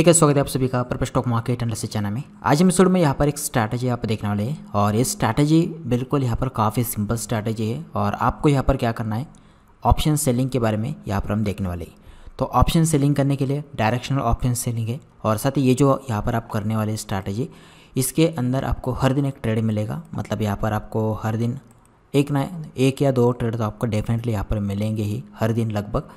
ठीक है स्वागत है आप सभी का purple stock market and channel में आज हम एपिसोड में यहाँ पर एक स्ट्रैटेजी आप देखने वाले हैं और ये स्ट्रैटेजी बिल्कुल यहाँ पर काफ़ी सिंपल स्ट्रैटेजी है और आपको यहाँ पर क्या करना है ऑप्शन सेलिंग के बारे में यहाँ पर हम देखने वाले हैं तो ऑप्शन सेलिंग करने के लिए डायरेक्शनल ऑप्शन सेलिंग है और साथ ही ये जो यहाँ पर आप करने वाले स्ट्रैटेजी इसके अंदर आपको हर दिन एक ट्रेड मिलेगा मतलब यहाँ पर आपको हर दिन एक ना एक या दो ट्रेड तो आपको डेफिनेटली यहाँ पर मिलेंगे ही हर दिन लगभग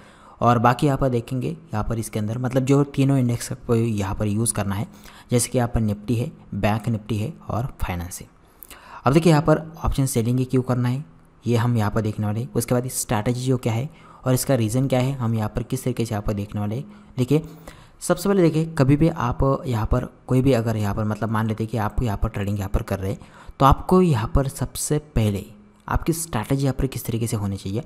और बाकी यहाँ पर देखेंगे यहाँ पर इसके अंदर मतलब जो तीनों इंडेक्स को यहाँ पर यूज़ करना है जैसे कि यहाँ पर निफ्टी है बैंक निफ्टी है और फाइनेंस है अब देखिए यहाँ पर ऑप्शन सेलिंग ही क्यों करना है ये हम यहाँ पर देखने वाले उसके बाद स्ट्रैटेजी जो क्या है और इसका रीज़न क्या है हम यहाँ पर किस तरीके से यहाँ पर देखने वाले देखिए सबसे पहले देखिए कभी भी आप यहाँ पर कोई भी अगर यहाँ पर मतलब मान लेते कि आप यहाँ पर ट्रेडिंग यहाँ पर कर रहे हैं तो आपको यहाँ पर सबसे पहले आपकी स्ट्रैटेजी यहाँ पर किस तरीके से होनी चाहिए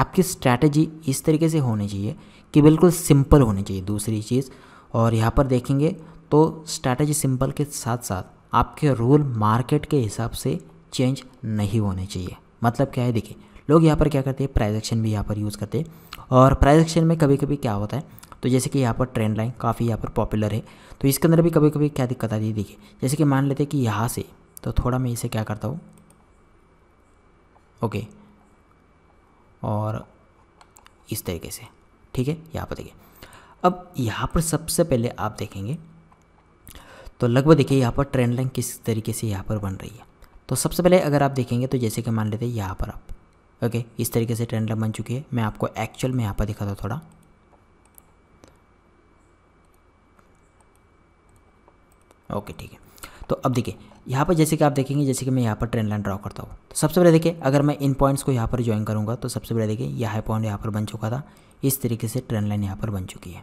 आपकी स्ट्रैटेजी इस तरीके से होनी चाहिए कि बिल्कुल सिंपल होनी चाहिए दूसरी चीज़ और यहाँ पर देखेंगे तो स्ट्रैटेजी सिंपल के साथ साथ आपके रूल मार्केट के हिसाब से चेंज नहीं होने चाहिए मतलब क्या है देखिए लोग यहाँ पर क्या करते हैं प्राइज एक्शन भी यहाँ पर यूज़ करते हैं और प्राइज एक्शन में कभी कभी क्या होता है तो जैसे कि यहाँ पर ट्रेंड लाइन काफ़ी यहाँ पर पॉपुलर है तो इसके अंदर भी कभी कभी क्या दिक्कत आती है देखिए जैसे कि मान लेते हैं कि यहाँ से तो थोड़ा मैं इसे क्या करता हूँ ओके okay. और इस तरीके से ठीक है यहाँ पर देखिए अब यहाँ पर सबसे पहले आप देखेंगे तो लगभग देखिए यहाँ पर ट्रेंड लाइन किस तरीके से यहाँ पर बन रही है तो सबसे पहले अगर आप देखेंगे तो जैसे कि मान लेते हैं यहाँ पर आप ओके इस तरीके से ट्रेंड लाइन बन चुकी है मैं आपको एक्चुअल में यहाँ पर दिखाता हूँ थोड़ा ओके ठीक है तो अब देखिए यहाँ पर जैसे कि आप देखेंगे जैसे कि मैं यहाँ पर ट्रेन लाइन ड्रॉ करता हूँ तो सबसे पहले देखिए अगर मैं इन पॉइंट्स को यहाँ पर ज्वाइन करूँगा तो सबसे पहले देखिए यह हाई पॉइंट यहाँ पर बन चुका था इस तरीके से ट्रेन लाइन यहाँ पर बन चुकी है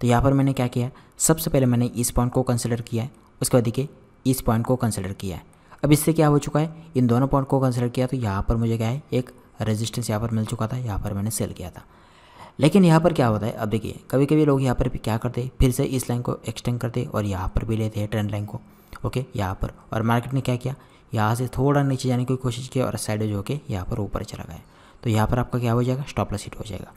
तो यहाँ पर मैंने क्या किया सबसे पहले मैंने इस पॉइंट को कंसिडर किया है उसके बाद देखिए इस पॉइंट को कंसिडर किया है अब इससे क्या हो चुका है इन दोनों पॉइंट को कंसिडर किया तो यहाँ पर मुझे क्या है एक रेजिस्टेंस यहाँ पर मिल चुका था यहाँ पर मैंने सेल किया था लेकिन यहाँ पर क्या होता है अब देखिए कभी कभी लोग यहाँ पर भी क्या करते फिर से इस लाइन को एक्सटेंड करते और यहाँ पर भी लेते हैं ट्रेंड लाइन को ओके यहाँ पर और मार्केट ने क्या किया यहाँ से थोड़ा नीचे जाने की कोशिश की और साइड जो के यहाँ पर ऊपर चला गया तो यहाँ पर आपका क्या हो जाएगा स्टॉप लॉस हिट हो जाएगा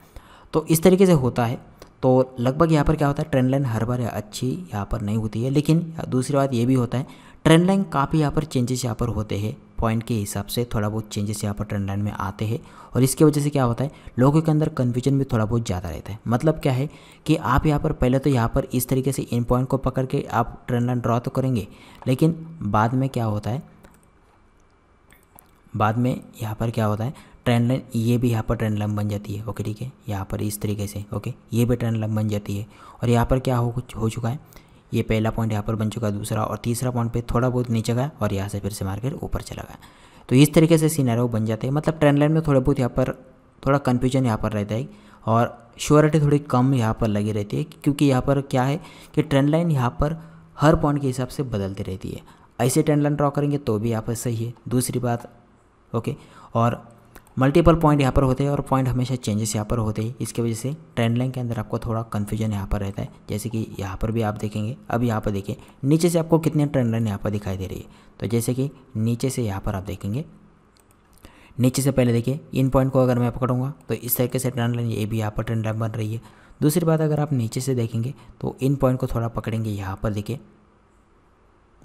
तो इस तरीके से होता है तो लगभग यहाँ पर क्या होता है ट्रेंड लाइन हर बार अच्छी यहाँ पर नहीं होती है लेकिन दूसरी बात ये भी होता है ट्रेंड लाइन काफ़ी यहाँ पर चेंजेस यहाँ पर होते हैं पॉइंट के हिसाब से थोड़ा बहुत चेंजेस यहाँ पर ट्रेंड लाइन में आते हैं और इसकी वजह से क्या होता है लोगों के अंदर कन्फ्यूजन भी थोड़ा बहुत ज़्यादा रहता है मतलब क्या है कि आप यहाँ पर पहले तो यहाँ पर इस तरीके से इन पॉइंट को पकड़ के आप ट्रेंड लाइन ड्रॉ तो करेंगे लेकिन बाद में क्या होता है बाद में यहाँ पर क्या होता है ट्रेंड लाइन ये भी यहाँ पर ट्रेंड लाइन बन जाती है ओके ठीक है यहाँ पर इस तरीके से ओके ये भी ट्रेंड लाइन बन जाती है और यहाँ पर क्या हो हो चुका है ये पहला पॉइंट यहाँ पर बन चुका है दूसरा और तीसरा पॉइंट पे थोड़ा बहुत नीचे गया और यहाँ से फिर से मार्केट ऊपर चला गया तो इस तरीके से सीनारो बन जाते हैं मतलब ट्रेंड लाइन में थोड़े बहुत यहाँ पर थोड़ा कन्फ्यूजन यहाँ पर रहता है और श्योरिटी थोड़ी कम यहाँ पर लगी रहती है क्योंकि यहाँ पर क्या है कि ट्रेंड लाइन यहाँ पर हर पॉइंट के हिसाब से बदलती रहती है ऐसे ट्रेंड लाइन ड्रॉ करेंगे तो भी यहाँ पर सही है दूसरी बात ओके और मल्टीपल पॉइंट यहाँ पर होते हैं और पॉइंट हमेशा चेंजेस यहाँ पर होते हैं इसकी वजह से ट्रेंड लाइन के अंदर आपको थोड़ा कन्फ्यूजन यहाँ पर रहता है जैसे कि यहाँ पर भी आप देखेंगे अब यहाँ पर देखिए नीचे से आपको कितने ट्रेंड लाइन यहाँ पर दिखाई दे रही है तो जैसे कि नीचे से यहाँ पर आप देखेंगे नीचे से पहले देखिए इन पॉइंट को अगर मैं पकड़ूंगा तो इस तरीके से ट्रेंड लाइन ये भी यहाँ पर ट्रेंड लाइन बन रही है दूसरी बात अगर आप नीचे से देखेंगे तो इन पॉइंट को थोड़ा पकड़ेंगे यहाँ पर देखिए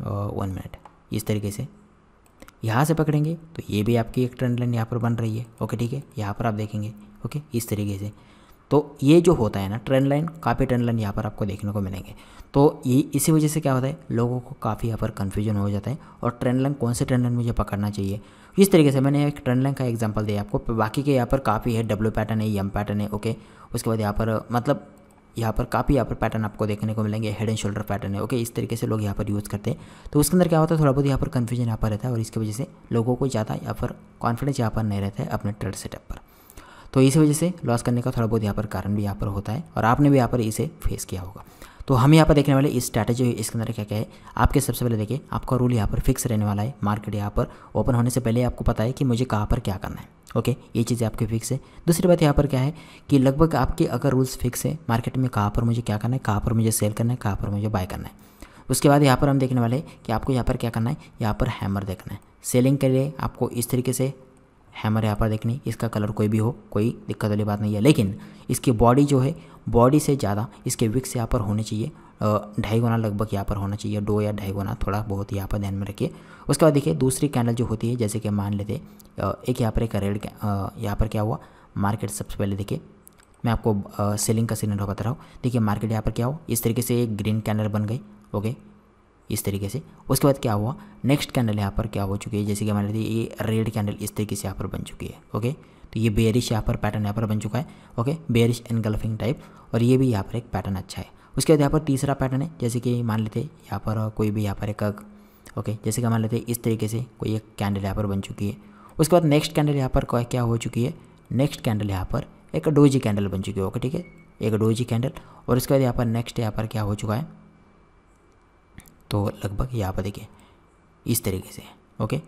वन मिनट इस तरीके से यहाँ से पकड़ेंगे तो ये भी आपकी एक ट्रेंड लाइन यहाँ पर बन रही है ओके ठीक है यहाँ पर आप देखेंगे ओके इस तरीके से तो ये जो होता है ना ट्रेंड लाइन काफ़ी ट्रेंड लाइन यहाँ पर आपको देखने को मिलेंगे तो ये इसी वजह से क्या होता है लोगों को काफ़ी यहाँ पर कन्फ्यूजन हो जाता है और ट्रेंड लाइन कौन से ट्रेंड लाइन मुझे पकड़ना चाहिए इस तरीके से मैंने एक ट्रेंड लाइन का एग्जांपल दिया आपको बाकी के यहाँ पर काफ़ी है डब्ल्यू पैटर्न है यम पैटर्न है ओके उसके बाद यहाँ पर मतलब यहाँ पर काफ़ी यहाँ पर पैटर्न आपको देखने को मिलेंगे हेड एंड शोल्डर पैटर्न है ओके इस तरीके से लोग यहाँ पर यूज़ करते हैं तो उसके अंदर क्या होता है थोड़ा बहुत यहाँ पर कन्फ्यूजन यहाँ पर रहता है और इसकी वजह से लोगों को ज़्यादा यहाँ पर कॉन्फिडेंस यहाँ पर नहीं रहता है अपने ट्रेड सेटअप पर तो इसी वजह से लॉस करने का थोड़ा बहुत यहाँ पर कारण भी यहाँ पर होता है और आपने भी यहाँ पर इसे फेस किया होगा तो हम यहाँ पर देखने वाले इस स्ट्रैटेजी है इसके अंदर क्या क्या है आपके सबसे पहले देखिए आपका रूल यहाँ पर फिक्स रहने वाला है मार्केट यहाँ पर ओपन होने से पहले आपको पता है कि मुझे कहाँ पर क्या करना है ओके ये चीज़ें आपकी फिक्स है दूसरी बात यहाँ पर क्या है कि लगभग आपके अगर रूल्स फिक्स है मार्केट में कहाँ पर मुझे क्या करना है कहाँ पर मुझे सेल करना है कहाँ पर मुझे बाय करना है उसके बाद यहाँ पर हम देखने वाले कि आपको यहाँ पर क्या करना है यहाँ पर हैमर देखना है सेलिंग के लिए आपको इस तरीके से हैमर यहाँ पर देखने इसका कलर कोई भी हो कोई दिक्कत वाली बात नहीं है लेकिन इसकी बॉडी जो है बॉडी से ज़्यादा इसके विक्स यहाँ पर होने चाहिए ढाई गुना लगभग यहाँ पर होना चाहिए दो या ढाई गुना थोड़ा बहुत यहाँ पर ध्यान में रखिए उसके बाद देखिए दूसरी कैंडल जो होती है जैसे कि मान लेते एक यहाँ पर एक रेड यहाँ पर क्या हुआ मार्केट सबसे पहले देखिए मैं आपको सेलिंग का सीनर बता रहा हूँ देखिए मार्केट यहाँ पर क्या हो इस तरीके से एक ग्रीन कैंडल बन गई ओके इस तरीके से उसके बाद क्या हुआ नेक्स्ट कैंडल यहाँ पर क्या हो चुकी है जैसे कि हमारे ये रेड कैंडल इस तरीके से यहाँ पर बन चुकी है ओके तो ये बेरिश यहाँ पर पैटर्न यहाँ पर बन चुका है ओके बेरिश एनगल्फिंग टाइप और ये भी यहाँ पर एक पैटर्न अच्छा है उसके बाद यहाँ पर तीसरा पैटर्न है जैसे कि मान लेते यहाँ पर कोई भी यहाँ पर एक ओके जैसे कि मान लेते इस तरीके से कोई एक कैंडल यहाँ पर बन चुकी है उसके बाद नेक्स्ट कैंडल यहाँ पर क्या हो चुकी है नेक्स्ट कैंडल यहाँ पर एक डोजी कैंडल बन चुकी है ओके ठीक है एक डोजी कैंडल और उसके बाद यहाँ पर नेक्स्ट यहाँ पर क्या हो चुका है तो लगभग यहाँ पर देखिए इस तरीके से ओके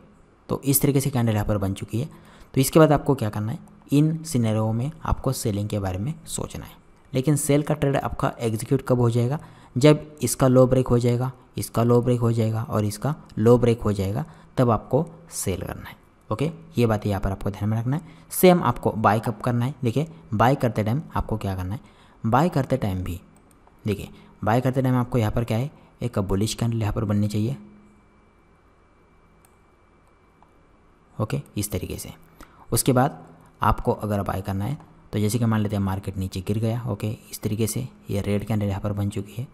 तो इस तरीके से कैंडल यहाँ पर बन चुकी है तो इसके बाद आपको क्या करना है इन सिनेरियो में आपको सेलिंग के बारे में सोचना है लेकिन सेल का ट्रेड आपका एग्जीक्यूट कब हो जाएगा जब इसका लो ब्रेक हो जाएगा इसका लो ब्रेक हो जाएगा और इसका लो ब्रेक हो जाएगा तब आपको सेल करना है ओके ये बात यहाँ पर आपको ध्यान में रखना है सेम आपको बाय कब करना है देखिए बाय करते टाइम आपको क्या करना है बाय करते टाइम भी देखिए बाय करते टाइम आपको यहाँ पर क्या है एक बुलिश कैंडल यहाँ पर बननी चाहिए ओके इस तरीके से उसके बाद आपको अगर बाय करना है तो जैसे कि मान लेते हैं मार्केट नीचे गिर गया ओके इस तरीके से ये रेड कैंडल यहाँ पर बन चुकी है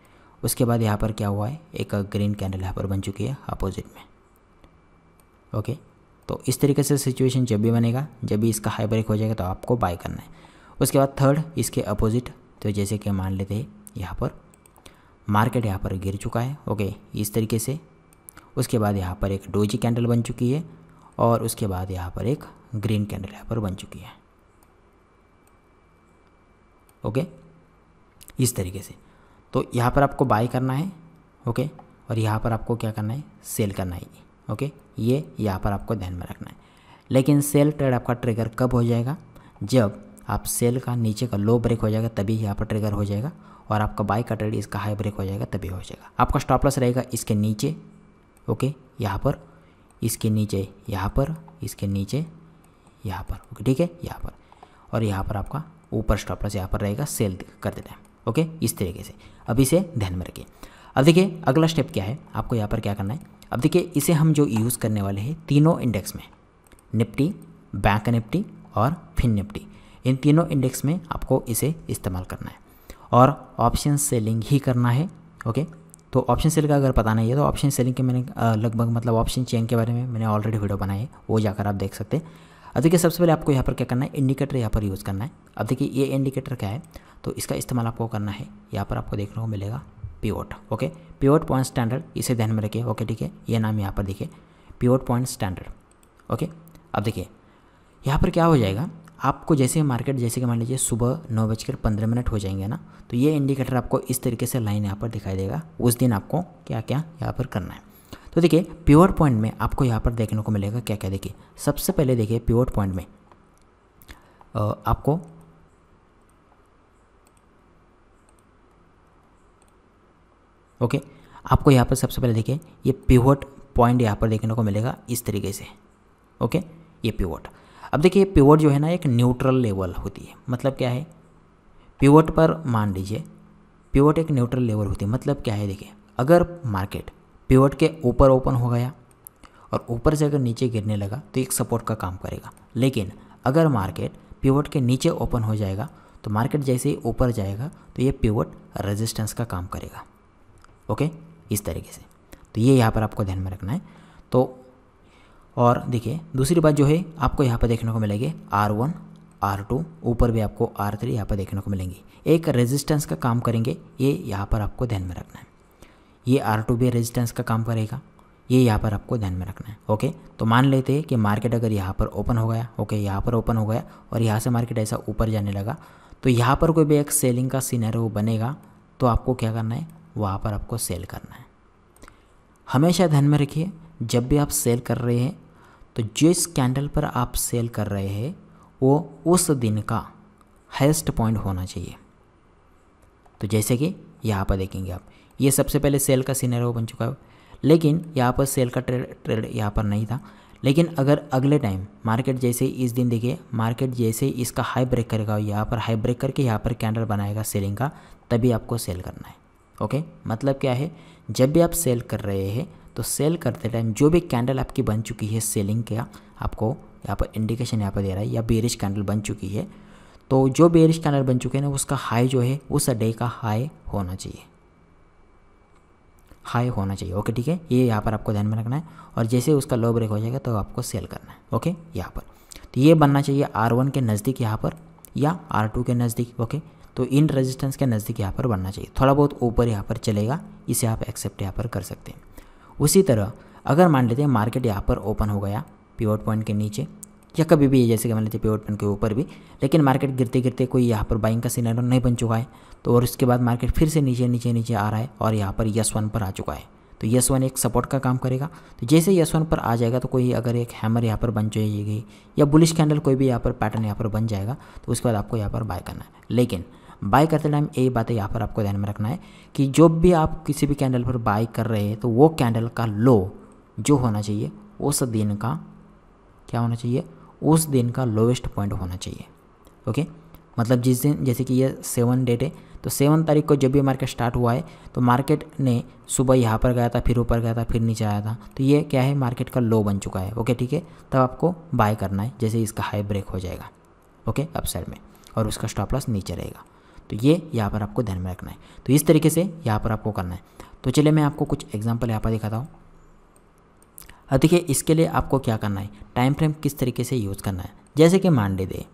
उसके बाद यहाँ पर क्या हुआ है एक ग्रीन कैंडल यहाँ पर बन चुकी है अपोजिट में ओके तो इस तरीके से सिचुएशन जब भी बनेगा जब भी इसका हाई ब्रेक हो जाएगा तो आपको बाय करना है उसके बाद थर्ड इसके अपोजिट तो जैसे कि मान लेते हैं यहाँ पर मार्केट यहाँ पर गिर चुका है ओके इस तरीके से उसके बाद यहाँ पर एक डोजी कैंडल बन चुकी है और उसके बाद यहाँ पर एक ग्रीन कैंडल यहाँ पर बन चुकी है ओके इस तरीके से तो यहाँ पर आपको बाय करना है ओके और यहाँ पर आपको क्या करना है सेल करना है ओके ये यहाँ पर आपको ध्यान में रखना है लेकिन सेल ट्रेड आपका ट्रिगर कब हो जाएगा जब आप सेल का नीचे का लो ब्रेक हो जाएगा तभी यहाँ पर ट्रिगर हो जाएगा और आपका बाई का ट्रेड इसका हाई ब्रेक हो जाएगा तभी हो जाएगा आपका स्टॉप लॉस रहेगा इसके नीचे ओके यहाँ पर इसके नीचे यहाँ पर इसके नीचे यहाँ पर ओके ठीक है यहाँ पर और यहाँ पर आपका ऊपर स्टॉप लॉस यहाँ पर रहेगा सेल कर देना है ओके इस तरीके से अब इसे ध्यान में रखिए अब देखिए अगला स्टेप क्या है आपको यहाँ पर क्या करना है अब देखिए इसे हम जो यूज़ करने वाले हैं तीनों इंडेक्स में निपटी बैंक निपटी और फिन निपटी इन तीनों इंडेक्स में आपको इसे इस्तेमाल करना है और ऑप्शन सेलिंग ही करना है ओके तो ऑप्शन सेल का अगर पता नहीं है तो ऑप्शन सेलिंग के मैंने लगभग मतलब ऑप्शन चेन के बारे में मैंने ऑलरेडी वीडियो बनाई है वो जाकर आप देख सकते हैं अब देखिए सबसे पहले आपको यहाँ पर क्या करना है इंडिकेटर यहाँ पर यूज़ करना है अब देखिए ये इंडिकेटर क्या है तो इसका इस्तेमाल आपको करना है यहाँ पर आपको देखने को मिलेगा pivot okay pivot point standard इसे ध्यान में रखिए ओके ठीक है ये नाम यहाँ पर देखिए पिवोट पॉइंट स्टैंडर्ड ओके अब देखिए यहाँ पर क्या हो जाएगा आपको जैसे मार्केट जैसे कि मान लीजिए सुबह नौ बजकर पंद्रह मिनट हो जाएंगे ना तो ये इंडिकेटर आपको इस तरीके से लाइन यहाँ पर दिखाई देगा उस दिन आपको क्या क्या यहाँ पर करना है तो देखिए प्योर पॉइंट में आपको यहाँ पर देखने को मिलेगा क्या क्या देखिए सबसे पहले देखिए प्योर पॉइंट में आपको ओके आपको यहाँ पर सबसे पहले देखिए ये पिवट पॉइंट यहाँ पर देखने को मिलेगा इस तरीके से ओके ये पिवट अब देखिए पिवट जो है ना एक न्यूट्रल लेवल होती है मतलब क्या है पिवट पर मान लीजिए पिवट एक न्यूट्रल लेवल होती है मतलब क्या है देखिए अगर मार्केट पिवट के ऊपर ओपन हो गया और ऊपर से अगर नीचे गिरने लगा तो एक सपोर्ट का काम करेगा लेकिन अगर मार्केट पिवट के नीचे ओपन हो जाएगा तो मार्केट जैसे ही ऊपर जाएगा तो ये पिवट रेजिस्टेंस का काम करेगा ओके इस तरीके से तो ये यहाँ पर आपको ध्यान में रखना है तो और देखिए दूसरी बात जो है आपको यहाँ पर देखने को मिलेगी आर वन आर टू ऊपर भी आपको आर थ्री यहाँ पर देखने को मिलेंगी एक रेजिस्टेंस का काम करेंगे ये यहाँ पर आपको ध्यान में रखना है ये आर टू भी रेजिस्टेंस का काम करेगा ये यहाँ पर आपको ध्यान में रखना है ओके तो मान लेते हैं कि मार्केट अगर यहाँ पर ओपन हो गया ओके यहाँ पर ओपन हो गया और यहाँ से मार्केट ऐसा ऊपर जाने लगा तो यहाँ पर कोई भी एक सेलिंग का वो बनेगा तो आपको क्या करना है वहाँ पर आपको सेल करना है हमेशा ध्यान में रखिए जब भी आप सेल कर रहे हैं तो जिस कैंडल पर आप सेल कर रहे हैं वो उस दिन का हाइस्ट पॉइंट होना चाहिए तो जैसे कि यहाँ पर देखेंगे आप ये सबसे पहले सेल का सीनरियो बन चुका है लेकिन यहाँ पर सेल का ट्रेड ट्रेड यहाँ पर नहीं था लेकिन अगर अगले टाइम मार्केट जैसे इस दिन देखिए मार्केट जैसे इसका हाई ब्रेक करेगा यहाँ पर हाई ब्रेक करके यहाँ पर कैंडल बनाएगा सेलिंग का तभी आपको सेल करना है ओके मतलब क्या है जब भी आप सेल कर रहे हैं तो सेल करते टाइम जो भी कैंडल आपकी बन चुकी है सेलिंग का आपको यहाँ पर इंडिकेशन यहाँ पर दे रहा है या बेरिश कैंडल बन चुकी है तो जो बेरिश कैंडल बन चुके हैं ना उसका हाई जो है उस डे का हाई होना चाहिए हाई होना चाहिए ओके ठीक है ये यहाँ पर आपको ध्यान में रखना है और जैसे उसका लो ब्रेक हो जाएगा तो आपको सेल करना है ओके यहाँ पर तो ये बनना चाहिए आर वन के नज़दीक यहाँ पर या आर टू के नज़दीक ओके तो इन रेजिस्टेंस के नज़दीक यहाँ पर बनना चाहिए थोड़ा बहुत ऊपर यहाँ पर चलेगा इसे आप एक्सेप्ट यहाँ पर कर सकते हैं उसी तरह अगर मान लेते हैं मार्केट यहाँ पर ओपन हो गया पिवट पॉइंट के नीचे या कभी भी जैसे कि मान लेते पिवट पॉइंट के ऊपर भी लेकिन मार्केट गिरते गिरते कोई यहाँ पर बाइंग का सिनेरियो नहीं बन चुका है तो और उसके बाद मार्केट फिर से नीचे नीचे नीचे आ रहा है और यहाँ पर यस वन पर आ चुका है तो यस वन एक सपोर्ट का काम करेगा तो जैसे यस वन पर आ जाएगा तो कोई अगर एक हैमर यहाँ पर बन जाएगी या बुलिश कैंडल कोई भी यहाँ पर पैटर्न यहाँ पर बन जाएगा तो उसके बाद आपको यहाँ पर बाय करना है लेकिन बाय करते टाइम यही बात है यहाँ पर आपको ध्यान में रखना है कि जो भी आप किसी भी कैंडल पर बाई कर रहे हैं तो वो कैंडल का लो जो होना चाहिए उस दिन का क्या होना चाहिए उस दिन का लोवेस्ट पॉइंट होना चाहिए ओके मतलब जिस दिन जैसे कि ये सेवन डेट है तो सेवन तारीख को जब भी मार्केट स्टार्ट हुआ है तो मार्केट ने सुबह यहाँ पर गया था फिर ऊपर गया था फिर नीचे आया था तो ये क्या है मार्केट का लो बन चुका है ओके ठीक है तब आपको बाय करना है जैसे इसका हाई ब्रेक हो जाएगा ओके अपसाइड में और उसका स्टॉप लॉस नीचे रहेगा तो ये यहाँ पर आपको ध्यान में रखना है तो इस तरीके से यहाँ पर आपको करना है तो चलिए मैं आपको कुछ एग्जाम्पल यहाँ पर दिखाता हूँ अब देखिए इसके लिए आपको क्या करना है टाइम फ्रेम किस तरीके से यूज़ करना है जैसे कि मान लीजिए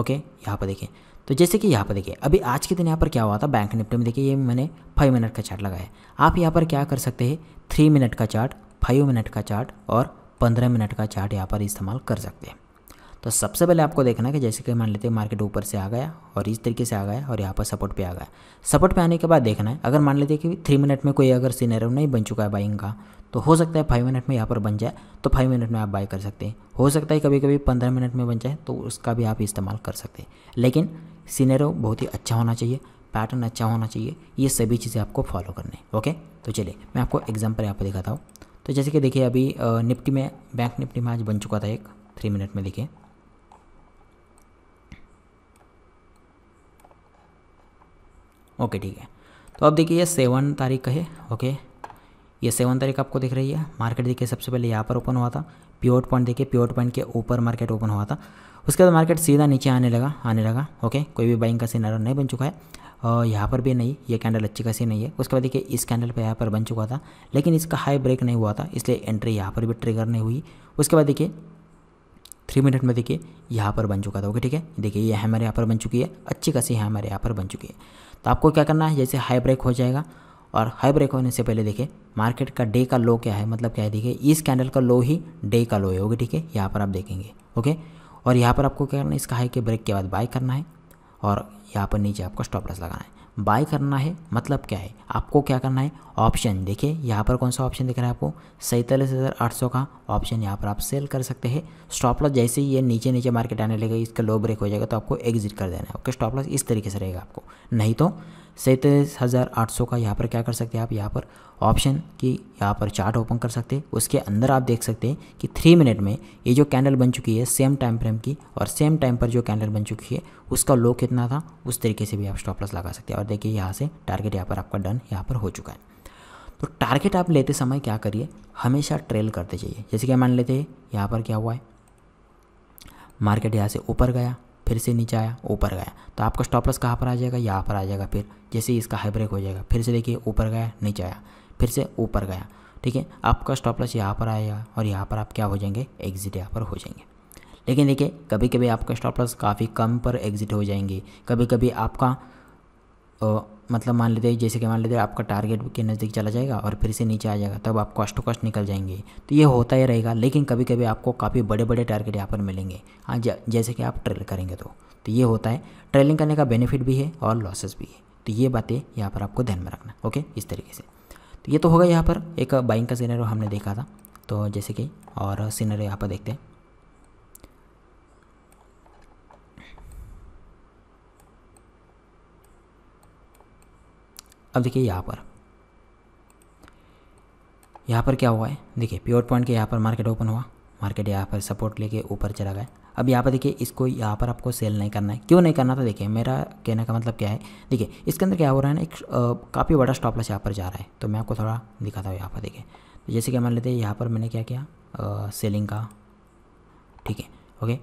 ओके यहाँ पर देखिए तो जैसे कि यहाँ पर देखिए अभी आज के दिन यहाँ पर क्या हुआ था बैंक निफ्टी में देखिए ये मैंने फाइव मिनट का चार्ट लगाया आप यहाँ पर क्या कर सकते हैं थ्री मिनट का चार्ट फाइव मिनट का चार्ट और पंद्रह मिनट का चार्ट यहाँ पर इस्तेमाल कर सकते हैं तो सबसे पहले आपको देखना है कि जैसे कि मान लेते हैं मार्केट ऊपर से आ गया और इस तरीके से आ गया और यहाँ पर सपोर्ट पे आ गया सपोर्ट पे आने के बाद देखना है अगर मान लेते हैं कि थ्री मिनट में कोई अगर सीनेरियो नहीं बन चुका है बाइंग का तो हो सकता है फाइव मिनट में यहाँ पर बन जाए तो फाइव मिनट में आप बाई कर सकते हैं हो सकता है कभी कभी पंद्रह मिनट में बन जाए तो उसका भी आप इस्तेमाल कर सकते हैं लेकिन सीनेरो बहुत ही अच्छा होना चाहिए पैटर्न अच्छा होना चाहिए ये सभी चीज़ें आपको फॉलो करनी है ओके तो चलिए मैं आपको एग्जाम्पल यहाँ पर दिखाता हूँ तो जैसे कि देखिए अभी निफ्टी में बैंक निफ्टी में आज बन चुका था एक थ्री मिनट में देखिए ओके ठीक है तो अब देखिए ये सेवन तारीख का है ओके ये सेवन तारीख आपको दिख रही है मार्केट देखिए सबसे पहले यहाँ पर ओपन हुआ था प्योर पॉइंट देखिए प्योर पॉइंट के ऊपर मार्केट ओपन हुआ था उसके बाद मार्केट सीधा नीचे आने लगा आने लगा ओके कोई भी बाइंग का सीनारा नहीं बन चुका है और यहाँ पर भी नहीं ये कैंडल अच्छी खासी नहीं है उसके बाद देखिए इस कैंडल पर यहाँ पर बन चुका था लेकिन इसका हाई ब्रेक नहीं हुआ था इसलिए एंट्री यहाँ पर भी ट्रिगर नहीं हुई उसके बाद देखिए थ्री मिनट में देखिए यहाँ पर बन चुका था ओके ठीक है देखिए ये हमारे यहाँ पर बन चुकी है अच्छी खासी है हमारे यहाँ पर बन चुकी है तो आपको क्या करना है जैसे हाई ब्रेक हो जाएगा और हाई ब्रेक होने से पहले देखिए मार्केट का डे का लो क्या है मतलब क्या है देखिए इस कैंडल का लो ही डे का लो है ओके ठीक है यहाँ पर आप देखेंगे ओके और यहाँ पर आपको क्या करना है इसका हाई के ब्रेक के बाद बाय करना है और यहाँ पर नीचे आपको स्टॉप लॉस लगाना है बाय करना है मतलब क्या है आपको क्या करना है ऑप्शन देखिए यहाँ पर कौन सा ऑप्शन दिख रहा है आपको सैंतालीस हज़ार आठ सौ का ऑप्शन यहाँ पर आप सेल कर सकते हैं स्टॉप लॉस जैसे ही ये नीचे नीचे मार्केट आने लगेगा इसका लो ब्रेक हो जाएगा तो आपको एग्जिट कर देना है ओके स्टॉप लॉस इस तरीके से रहेगा आपको नहीं तो सैंतीस हज़ार आठ सौ का यहाँ पर क्या कर सकते हैं आप यहाँ पर ऑप्शन की यहाँ पर चार्ट ओपन कर सकते हैं उसके अंदर आप देख सकते हैं कि थ्री मिनट में ये जो कैंडल बन चुकी है सेम टाइम फ्रेम की और सेम टाइम पर जो कैंडल बन चुकी है उसका लो कितना था उस तरीके से भी आप स्टॉपलस लगा सकते हैं और देखिए यहाँ से टारगेट यहाँ पर आपका डन यहाँ पर हो चुका है तो टारगेट आप लेते समय क्या करिए हमेशा ट्रेल करते जाइए जैसे कि मान लेते हैं यहाँ पर क्या हुआ है मार्केट यहाँ से ऊपर गया फिर से नीचे आया ऊपर गया तो आपका स्टॉप लॉस कहाँ पर आ जाएगा यहाँ पर आ जाएगा फिर जैसे ही इसका हाई ब्रेक हो जाएगा फिर से देखिए ऊपर गया नीचे आया फिर से ऊपर गया ठीक है आपका स्टॉप लॉस यहाँ पर आएगा और यहाँ पर आप क्या हो जाएंगे एग्जिट यहाँ पर हो जाएंगे लेकिन देखिए कभी कभी आपका स्टॉप लॉस काफ़ी कम पर एग्जिट हो जाएंगे कभी कभी आपका मतलब मान लेते हैं जैसे कि मान लेते हैं आपका टारगेट के नज़दीक चला जाएगा और फिर से नीचे आ जाएगा तब आप कॉस्ट टू कॉस्ट निकल जाएंगे तो ये होता ही रहेगा लेकिन कभी कभी आपको काफ़ी बड़े बड़े टारगेट यहाँ पर मिलेंगे हाँ जैसे कि आप ट्रेल करेंगे तो तो ये होता है ट्रेलिंग करने का बेनिफिट भी है और लॉसेस भी है तो ये बातें यहाँ पर आपको ध्यान में रखना ओके इस तरीके से तो ये तो होगा यहाँ पर एक बाइंग का सीनर हमने देखा था तो जैसे कि और सीनर यहाँ पर देखते हैं अब देखिए यहाँ पर यहाँ पर क्या हुआ है देखिए प्योर पॉइंट के यहाँ पर मार्केट ओपन हुआ मार्केट यहाँ पर सपोर्ट लेके ऊपर चला गया अब यहाँ पर देखिए इसको यहाँ पर आपको सेल नहीं करना है क्यों नहीं करना था देखिए मेरा कहने का मतलब क्या है देखिए इसके अंदर क्या हो रहा है ना एक काफ़ी बड़ा स्टॉप लॉस यहाँ पर जा रहा है तो मैं आपको थोड़ा दिखाता हूँ यहाँ पर देखिए तो जैसे कि मान लेते हैं यहाँ पर मैंने क्या किया सेलिंग का ठीक है ओके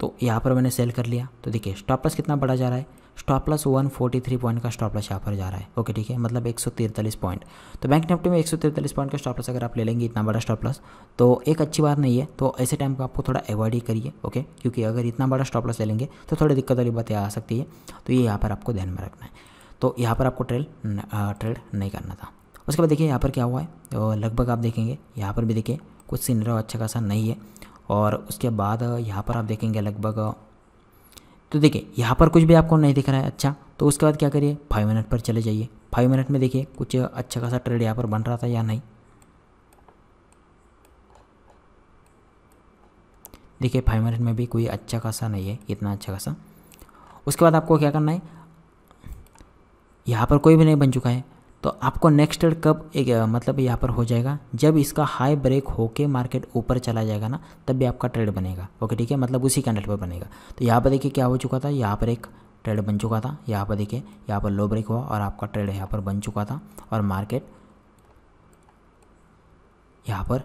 तो यहाँ पर मैंने सेल कर लिया तो देखिए स्टॉप लॉस कितना बड़ा जा रहा है स्टॉप लॉस 143 पॉइंट का स्टॉप लॉस यहाँ पर जा रहा है ओके ठीक है मतलब 143 पॉइंट तो बैंक निफ्टी में 143 पॉइंट का स्टॉप लॉस अगर आप ले लेंगे इतना बड़ा स्टॉप लॉस तो एक अच्छी बात नहीं है तो ऐसे टाइम को आपको थोड़ा अवॉइड ही करिए ओके क्योंकि अगर इतना बड़ा स्टॉप लॉस ले लेंगे तो थोड़ी दिक्कत वाली बातें आ सकती है तो ये यहाँ पर आपको ध्यान में रखना है तो यहाँ पर आपको ट्रेल ट्रेड नहीं करना था उसके बाद देखिए यहाँ पर क्या हुआ है तो लगभग आप देखेंगे यहाँ पर भी देखिए कुछ सीनरा अच्छा खासा नहीं है और उसके बाद यहाँ पर आप देखेंगे लगभग तो देखिए यहाँ पर कुछ भी आपको नहीं दिख रहा है अच्छा तो उसके बाद क्या करिए फाइव मिनट पर चले जाइए फाइव मिनट में देखिए कुछ अच्छा खासा ट्रेड यहाँ पर बन रहा था या नहीं देखिए फाइव मिनट में भी कोई अच्छा खासा नहीं है इतना अच्छा खासा उसके बाद आपको क्या करना है यहाँ पर कोई भी नहीं बन चुका है तो आपको नेक्स्ट ट्रेड कब एक मतलब यहाँ पर हो जाएगा जब इसका हाई ब्रेक होके मार्केट ऊपर चला जाएगा ना तब भी आपका ट्रेड बनेगा ओके ठीक है मतलब उसी कैंडल पर बनेगा तो यहाँ पर देखिए क्या हो चुका था यहाँ पर एक ट्रेड बन चुका था यहाँ पर देखिए यहाँ पर लो ब्रेक हुआ और आपका ट्रेड यहाँ पर बन चुका था और मार्केट यहाँ पर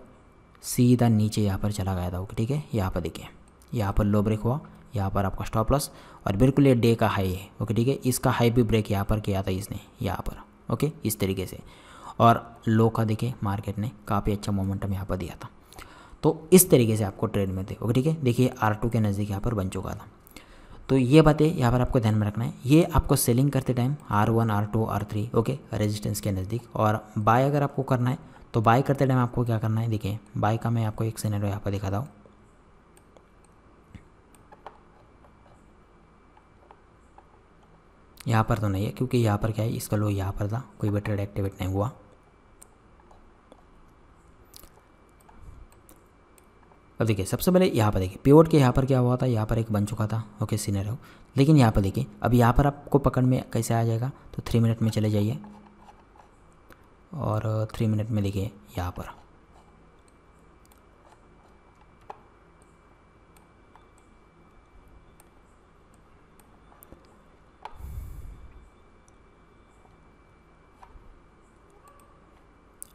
सीधा नीचे यहाँ पर चला गया था ओके ठीक है यहाँ पर देखिए यहाँ पर लो ब्रेक हुआ यहाँ पर आपका स्टॉप लॉस और बिल्कुल ये डे का हाई है ओके ठीक है इसका हाई भी ब्रेक यहाँ पर किया था इसने यहाँ पर ओके इस तरीके से और लो का देखिए मार्केट ने काफ़ी अच्छा मोमेंटम यहाँ पर दिया था तो इस तरीके से आपको ट्रेड में थे ओके ठीक है देखिए आर टू के नज़दीक यहाँ पर बन चुका था तो ये बातें यहाँ पर आपको ध्यान में रखना है ये आपको सेलिंग करते time R one R two R three okay resistance के नज़दीक और बाय अगर आपको करना है तो बाय करते टाइम आपको क्या करना है देखिए बाय का मैं आपको एक सीनेरियो यहाँ पर दिखाता हूँ यहाँ पर तो नहीं है क्योंकि यहाँ पर क्या है इसका लो यहाँ पर था कोई भी ट्रेड एक्टिवेट नहीं हुआ अब देखिए सबसे पहले यहाँ पर देखिए प्योर के यहाँ पर क्या हुआ था यहाँ पर एक बन चुका था ओके सीनियर हो लेकिन यहाँ पर देखिए अब यहाँ पर आपको पकड़ में कैसे आ जाएगा तो थ्री मिनट में चले जाइए और थ्री मिनट में देखिए यहाँ पर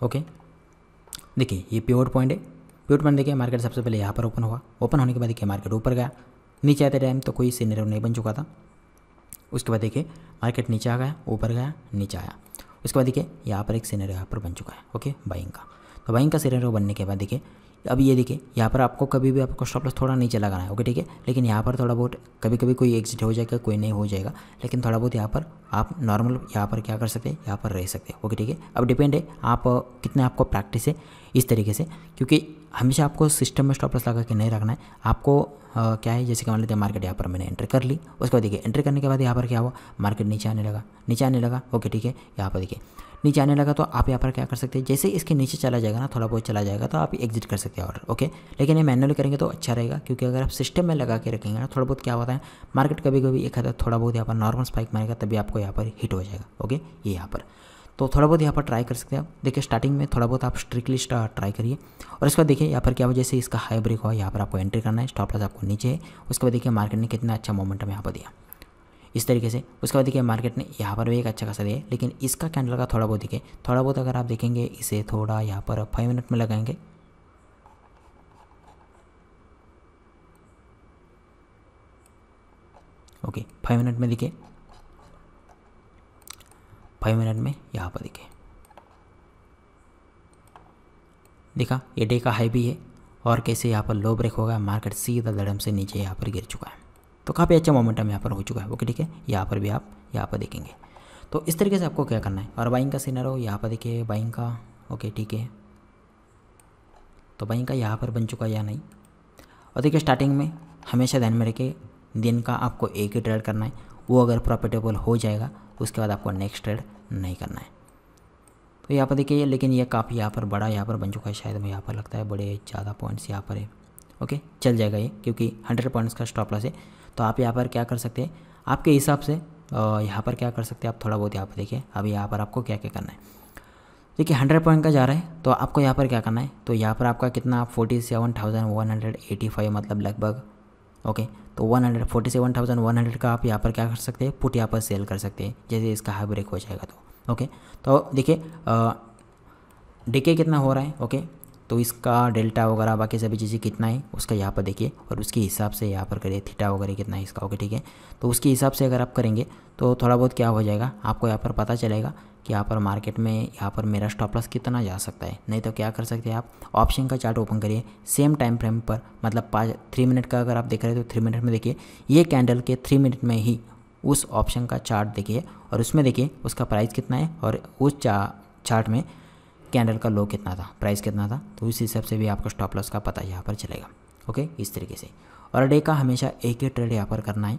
ओके देखिए ये प्योर पॉइंट है प्योर पॉइंट देखिए मार्केट सबसे पहले यहाँ पर ओपन हुआ ओपन होने के बाद देखिए मार्केट ऊपर गया नीचे आते टाइम तो कोई सीनरियो नहीं बन चुका था उसके बाद देखिए मार्केट नीचे आ गया ऊपर गया नीचे आया उसके बाद देखिए यहाँ पर एक सीनरियो यहाँ पर बन चुका है ओके बाइंग का तो बाइंग का सीनरियो बनने के बाद देखिए अब ये देखिए यहाँ पर आपको कभी भी आपको स्टॉप लॉस थोड़ा नीचे लगाना है ओके ठीक है लेकिन यहाँ पर थोड़ा बहुत कभी कभी कोई एग्जिट हो जाएगा कोई नहीं हो जाएगा लेकिन थोड़ा बहुत यहाँ पर आप नॉर्मल यहाँ पर क्या कर सकते हैं यहाँ पर रह सकते हैं ओके ठीक है अब डिपेंड है आप कितना आपको प्रैक्टिस है इस तरीके से क्योंकि हमेशा आपको सिस्टम में स्टॉप लॉस लगा के नहीं रखना है आपको आ, क्या है जैसे कि मान लेते हैं मार्केट यहाँ पर मैंने एंट्री कर ली उसके बाद देखिए एंटर करने के बाद यहाँ पर क्या हुआ मार्केट नीचे आने लगा नीचे आने लगा ओके ठीक है यहाँ पर देखिए नीचे आने लगा तो आप यहाँ पर क्या कर सकते हैं जैसे इसके नीचे चला जाएगा ना थोड़ा बहुत चला जाएगा तो आप एग्जिट कर सकते हैं ऑर्डर ओके लेकिन ये मैनुअली करेंगे तो अच्छा रहेगा क्योंकि अगर आप सिस्टम में लगा के रखेंगे ना थोड़ा बहुत क्या होता है मार्केट कभी कभी एक हद थोड़ा बहुत यहाँ पर नॉर्मल स्पाइक मारेगा तभी आपको यहाँ पर हिट हो जाएगा ओके ये यहाँ पर तो थोड़ा बहुत यहाँ पर ट्राई कर सकते हैं आप देखिए स्टार्टिंग में थोड़ा बहुत आप स्ट्रिकली ट्राई uh, करिए और उसके बाद देखिए यहाँ पर क्या वजह से इसका हाई ब्रेक हुआ यहाँ पर आपको एंट्री करना है स्टॉप लॉस आपको नीचे है उसके बाद देखिए मार्केट ने कितना अच्छा मोमेंटम यहाँ पर दिया इस तरीके से उसके बाद देखिए मार्केट ने यहाँ पर भी एक अच्छा खासा दिया लेकिन इसका कैंडल का थोड़ा बहुत देखिए थोड़ा बहुत अगर आप देखेंगे इसे थोड़ा यहाँ पर फाइव मिनट में लगाएंगे ओके फाइव मिनट में देखिए फाइव मिनट में यहाँ पर दिखे देखा ये डे का हाई भी है और कैसे यहाँ पर लो ब्रेक होगा मार्केट सीधा धड़म से नीचे यहाँ पर गिर चुका है तो काफ़ी अच्छा मोमेंटम यहाँ पर हो चुका है ओके ठीक है यहाँ पर भी आप यहाँ पर देखेंगे तो इस तरीके से आपको क्या करना है और बाइंग का सीनर हो यहाँ पर देखिए बाइंग का ओके ठीक है तो बाइंग का यहाँ पर बन चुका है या नहीं और देखिए स्टार्टिंग में हमेशा ध्यान में रखें दिन का आपको एक ही ट्रेड करना है वो अगर प्रॉफिटेबल हो जाएगा उसके बाद आपको नेक्स्ट ट्रेड नहीं करना है तो यहाँ पर देखिए लेकिन ये काफ़ी यहाँ पर बड़ा यहाँ पर बन चुका है शायद यहाँ पर लगता है बड़े ज़्यादा पॉइंट्स यहाँ पर है ओके चल जाएगा ये क्योंकि हंड्रेड पॉइंट्स का स्टॉप लॉस है तो आप यहाँ पर क्या कर सकते हैं आपके हिसाब से यहाँ पर क्या कर सकते हैं आप थोड़ा बहुत यहाँ पर देखिए अभी यहाँ पर आपको क्या क्या करना है देखिए हंड्रेड पॉइंट का जा रहा है तो आपको यहाँ पर क्या करना है तो यहाँ पर आपका कितना forty seven thousand one hundred eighty five मतलब लगभग ओके तो one hundred forty seven thousand one hundred का आप यहाँ पर क्या कर सकते हैं पुट यहाँ पर सेल कर सकते हैं जैसे इसका हाई ब्रेक हो जाएगा तो ओके तो देखिए डीके कितना हो रहा है ओके तो इसका डेल्टा वगैरह बाकी सभी चीज़ें कितना है उसका यहाँ पर देखिए और उसके हिसाब से यहाँ पर करिए थीटा वगैरह कितना है इसका ओके ठीक है तो उसके हिसाब से अगर आप करेंगे तो थोड़ा बहुत क्या हो जाएगा आपको यहाँ पर पता चलेगा कि यहाँ पर मार्केट में यहाँ पर मेरा स्टॉप लॉस कितना जा सकता है नहीं तो क्या कर सकते हैं आप ऑप्शन का चार्ट ओपन करिए सेम टाइम फ्रेम पर मतलब पाँच थ्री मिनट का अगर आप देख रहे हैं तो थ्री मिनट में देखिए ये कैंडल के थ्री मिनट में ही उस ऑप्शन का चार्ट देखिए और उसमें देखिए उसका प्राइस कितना है और उस चार्ट में कैंडल का लो कितना था प्राइस कितना था तो उस हिसाब से भी आपको स्टॉप लॉस का पता यहाँ पर चलेगा ओके इस तरीके से और डे का हमेशा एक ही ट्रेड यहाँ पर करना है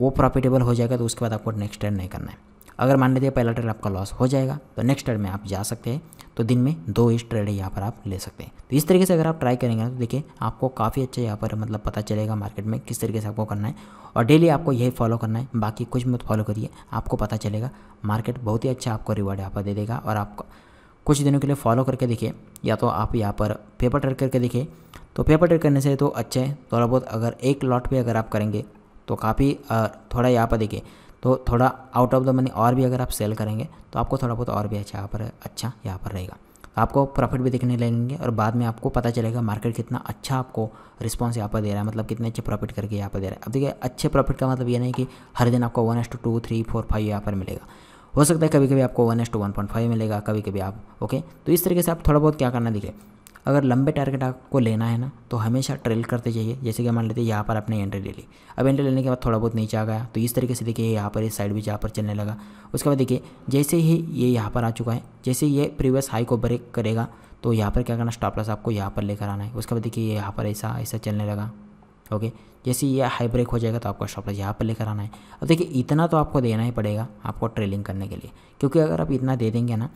वो प्रॉफिटेबल हो जाएगा तो उसके बाद आपको नेक्स्ट ट्रेड नहीं करना है अगर मान लीजिए पहला ट्रेड आपका लॉस हो जाएगा तो नेक्स्ट ट्रेड में आप जा सकते हैं तो दिन में दो इस ट्रेड यहाँ पर आप ले सकते हैं तो इस तरीके से अगर आप ट्राई करेंगे तो देखिए आपको काफ़ी अच्छा यहाँ पर मतलब पता चलेगा मार्केट में किस तरीके से आपको करना है और डेली आपको यही फॉलो करना है बाकी कुछ मत फॉलो करिए आपको पता चलेगा मार्केट बहुत ही अच्छा आपको रिवॉर्ड यहाँ पर दे देगा और आपको कुछ दिनों के लिए फॉलो करके देखिए या तो आप यहाँ पर पेपर ट्रेड करके देखिए तो पेपर ट्रेड करने से तो अच्छे थोड़ा बहुत अगर एक लॉट पर अगर आप करेंगे तो काफ़ी थोड़ा यहाँ पर देखिए तो थोड़ा आउट ऑफ द मनी और भी अगर आप सेल करेंगे तो आपको थोड़ा बहुत और भी अच्छा यहाँ पर अच्छा यहाँ पर रहेगा आपको प्रॉफिट भी दिखने लगेंगे और बाद में आपको पता चलेगा मार्केट कितना अच्छा आपको रिस्पॉन्स यहाँ पर दे रहा है मतलब कितने अच्छे प्रॉफिट करके यहाँ पर दे रहा है अब देखिए अच्छे प्रॉफिट का मतलब ये नहीं कि हर दिन आपको one is to two three four five यहाँ पर मिलेगा हो सकता है कभी कभी आपको one is to one point five मिलेगा कभी कभी आप ओके तो इस तरीके से आप थोड़ा बहुत क्या करना दिखे अगर लंबे टारगेट आपको लेना है ना तो हमेशा ट्रेल करते जाइए जैसे कि मान लेते हैं यहाँ पर आपने एंट्री ले ली अब एंट्री लेने के बाद थोड़ा बहुत नीचे आ गया तो इस तरीके से देखिए यहाँ पर इस साइड भी यहाँ पर चलने लगा उसके बाद देखिए जैसे ही ये यहाँ पर आ चुका है जैसे ये प्रीवियस हाई को ब्रेक करेगा तो यहाँ पर क्या करना स्टॉप लॉस आपको यहाँ पर लेकर आना है उसके बाद देखिए ये यहाँ पर ऐसा ऐसा चलने लगा ओके जैसे ये हाई ब्रेक हो जाएगा तो आपका स्टॉप लॉस यहाँ पर लेकर आना है अब देखिए इतना तो आपको देना ही पड़ेगा आपको ट्रेलिंग करने के लिए क्योंकि अगर आप इतना दे देंगे ना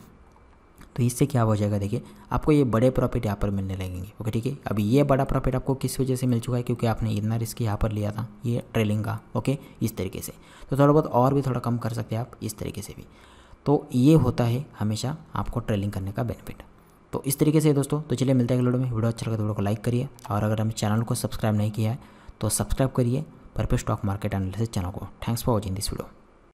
तो इससे क्या हो जाएगा देखिए आपको ये बड़े प्रॉफिट यहाँ पर मिलने लगेंगे ओके ठीक है अभी ये बड़ा प्रॉफिट आपको किस वजह से मिल चुका है क्योंकि आपने इतना रिस्क यहाँ पर लिया था ये ट्रेलिंग का ओके इस तरीके से तो थोड़ा बहुत और भी थोड़ा कम कर सकते हैं आप इस तरीके से भी तो ये होता है हमेशा आपको ट्रेलिंग करने का बेनिफिट तो इस तरीके से दोस्तों तो चलिए मिलते हैं अगले वीडियो में वीडियो अच्छा लगा तो वीडियो को लाइक करिए और अगर हम चैनल को सब्सक्राइब नहीं किया है तो सब्सक्राइब करिए purpose stock market analysis channel को thanks for watching this video